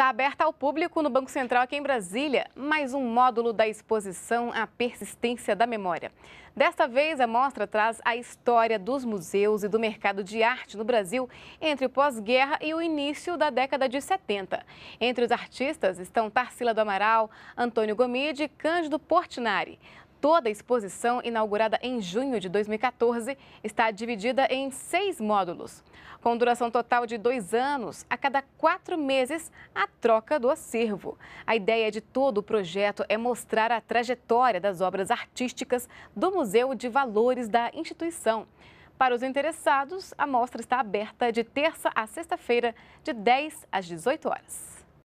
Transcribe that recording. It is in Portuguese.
Está aberta ao público no Banco Central aqui em Brasília mais um módulo da exposição A persistência da memória. Desta vez, a mostra traz a história dos museus e do mercado de arte no Brasil entre o pós-guerra e o início da década de 70. Entre os artistas estão Tarsila do Amaral, Antônio Gomide e Cândido Portinari. Toda a exposição, inaugurada em junho de 2014, está dividida em seis módulos. Com duração total de dois anos, a cada quatro meses, a troca do acervo. A ideia de todo o projeto é mostrar a trajetória das obras artísticas do Museu de Valores da instituição. Para os interessados, a mostra está aberta de terça a sexta-feira, de 10 às 18 horas.